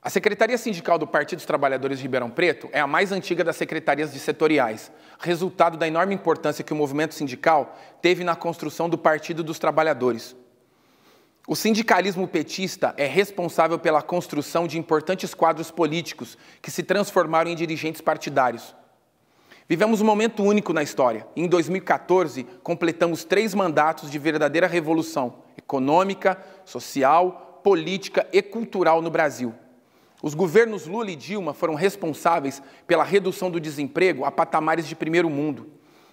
A Secretaria Sindical do Partido dos Trabalhadores de Ribeirão Preto é a mais antiga das secretarias de setoriais, resultado da enorme importância que o movimento sindical teve na construção do Partido dos Trabalhadores. O sindicalismo petista é responsável pela construção de importantes quadros políticos que se transformaram em dirigentes partidários. Vivemos um momento único na história. Em 2014, completamos três mandatos de verdadeira revolução econômica, social, política e cultural no Brasil. Os governos Lula e Dilma foram responsáveis pela redução do desemprego a patamares de primeiro mundo.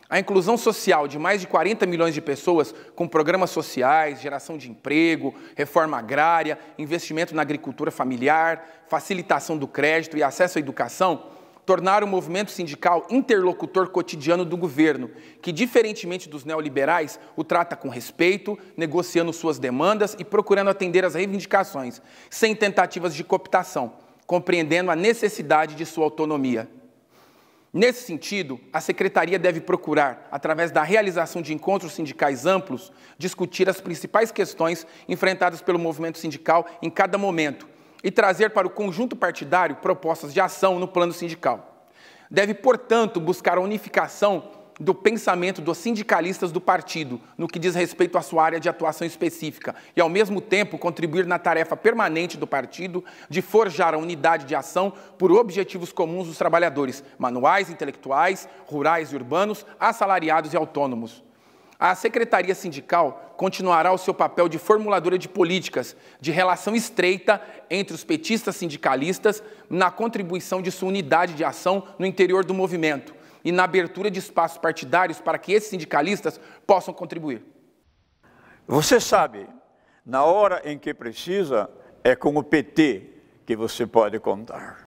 A inclusão social de mais de 40 milhões de pessoas com programas sociais, geração de emprego, reforma agrária, investimento na agricultura familiar, facilitação do crédito e acesso à educação tornar o movimento sindical interlocutor cotidiano do governo, que, diferentemente dos neoliberais, o trata com respeito, negociando suas demandas e procurando atender às reivindicações, sem tentativas de cooptação, compreendendo a necessidade de sua autonomia. Nesse sentido, a secretaria deve procurar, através da realização de encontros sindicais amplos, discutir as principais questões enfrentadas pelo movimento sindical em cada momento, e trazer para o conjunto partidário propostas de ação no plano sindical. Deve, portanto, buscar a unificação do pensamento dos sindicalistas do partido no que diz respeito à sua área de atuação específica e, ao mesmo tempo, contribuir na tarefa permanente do partido de forjar a unidade de ação por objetivos comuns dos trabalhadores, manuais, intelectuais, rurais e urbanos, assalariados e autônomos a Secretaria Sindical continuará o seu papel de formuladora de políticas de relação estreita entre os petistas sindicalistas na contribuição de sua unidade de ação no interior do movimento e na abertura de espaços partidários para que esses sindicalistas possam contribuir. Você sabe, na hora em que precisa, é com o PT que você pode contar.